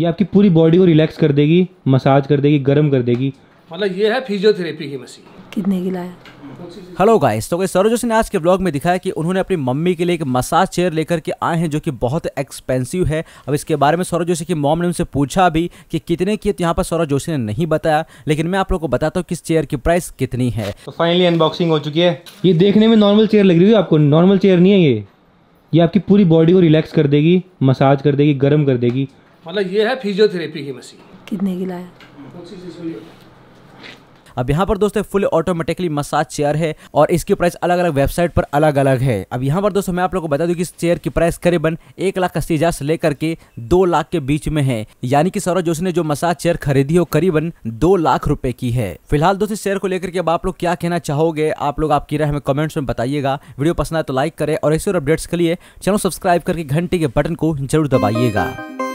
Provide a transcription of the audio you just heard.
ये आपकी पूरी बॉडी को रिलैक्स कर देगी मसाज कर देगी गर्म कर देगी मतलब ये है फिजियोथेरेपी की मशीन कितने की लाया हेलो गाइस तो सरोज ने आज के ब्लॉग में दिखाया कि उन्होंने अपनी मम्मी के लिए एक मसाज चेयर लेकर के आए हैं जो कि बहुत एक्सपेंसिव है अब इसके बारे में सौरभ जोशी की मॉम ने उनसे पूछा भी कि कितने की है तो यहाँ पर सौरभ जोशी ने नहीं बताया लेकिन मैं आप लोगों को बताता हूँ कि इस चेयर की प्राइस कितनी है तो फाइनली अनबॉक्सिंग हो चुकी है ये देखने में नॉर्मल चेयर लग रही है आपको नॉर्मल चेयर नहीं है ये ये आपकी पूरी बॉडी को रिलैक्स कर देगी मसाज कर देगी गर्म कर देगी मतलब ये है फिजियोथेरेपी की मशीन कितने की लाया अब यहाँ पर दोस्तों फुल ऑटोमेटिकली मसाज चेयर है और इसकी प्राइस अलग अलग वेबसाइट पर अलग अलग है अब यहाँ पर दोस्तों मैं आप लोगों को बता दूं कि इस चेयर की प्राइस करीबन एक लाख अस्सी हजार से लेकर के दो लाख के बीच में है यानी कि सौरभ जोशी ने जो मसाज चेयर खरीदी हो करीबन दो लाख रुपए की है फिलहाल दोस्तों चेयर को लेकर के अब आप लोग क्या कहना चाहोगे आप लोग आपकी राय हमें कॉमेंट्स में बताइएगा वीडियो पसंद आए तो लाइक करे और ऐसे और अपडेट्स के लिए चैनल सब्सक्राइब करके घंटे के बटन को जरूर दबाइएगा